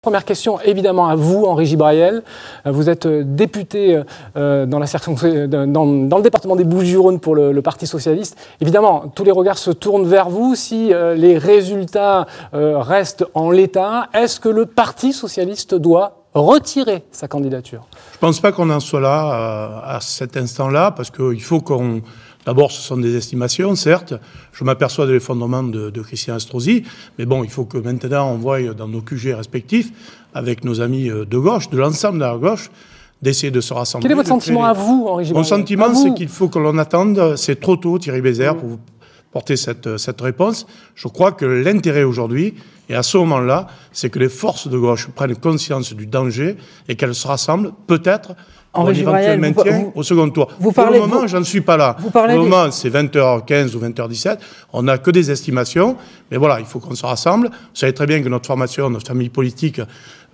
Première question, évidemment, à vous, Henri Gibrayel. Euh, vous êtes euh, député euh, dans, le département des Bouches-du-Rhône pour le, Parti socialiste. Évidemment, tous les regards se tournent vers vous. Si les résultats restent en l'état, est-ce que le Parti socialiste doit retirer sa candidature Je ne pense pas qu'on en soit là à cet instant-là, parce qu'il faut qu'on D'abord, ce sont des estimations, certes. Je m'aperçois de l'effondrement de, Christian Astrosi. mais bon, il faut que maintenant on voie dans nos QG respectifs, avec nos amis euh, de gauche, de l'ensemble de la gauche, d'essayer de se rassembler. Quel est votre sentiment à vous, Mon sentiment, c'est qu'il faut que l'on attende. C'est trop tôt, Thierry Bézère, pour porter cette réponse. Je crois que l'intérêt aujourd'hui, et à ce moment-là, c'est que les forces de gauche prennent conscience du danger et qu'elles se rassemblent peut-être pour l'éventuel maintien au second tour. pour le moment, j'en suis pas là. pour le moment, c'est 20h15 ou 20h17. On n'a que des estimations. Mais voilà, il faut qu'on se rassemble. Vous savez très bien que notre formation, notre famille politique,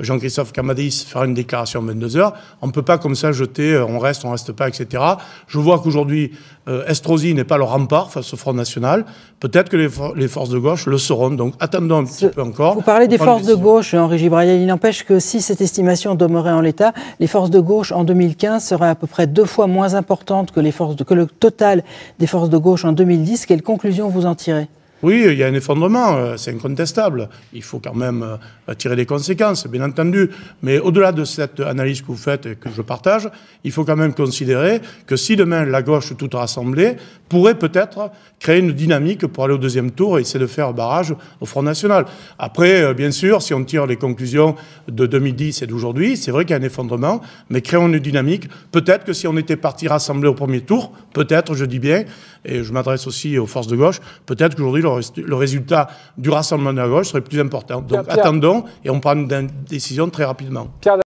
Jean-Christophe Camadis fera une déclaration à 22h. On ne peut pas comme ça jeter euh, on reste, on ne reste pas, etc. Je vois qu'aujourd'hui, euh, Estrosi n'est pas le rempart face au Front National. Peut-être que les, forces de gauche le seront. Donc attendons un petit peu vous parlez des forces de gauche, Henri Gibrayel. Il n'empêche que si cette estimation demeurait en l'état, les forces de gauche en 2015 seraient à peu près deux fois moins importantes que, que le total des forces de gauche en 2010. Quelle conclusion vous en tirez oui, il y a un effondrement, euh, c'est incontestable. Il faut quand même euh, tirer des conséquences, bien entendu. Mais au-delà de cette analyse que vous faites et que je partage, il faut quand même considérer que si demain la gauche toute rassemblée pourrait peut-être créer une dynamique pour aller au deuxième tour et essayer de faire barrage au Front National. Après, euh, bien sûr, si on tire les conclusions de 2010 et d'aujourd'hui, c'est vrai qu'il y a un effondrement, mais créons une dynamique. Peut-être que si on était parti rassemblé au premier tour, peut-être, je dis bien, et je m'adresse aussi aux forces de gauche, peut-être qu'aujourd'hui le, résultat du rassemblement de la gauche serait plus important. Donc attendons et on prend une décision très rapidement.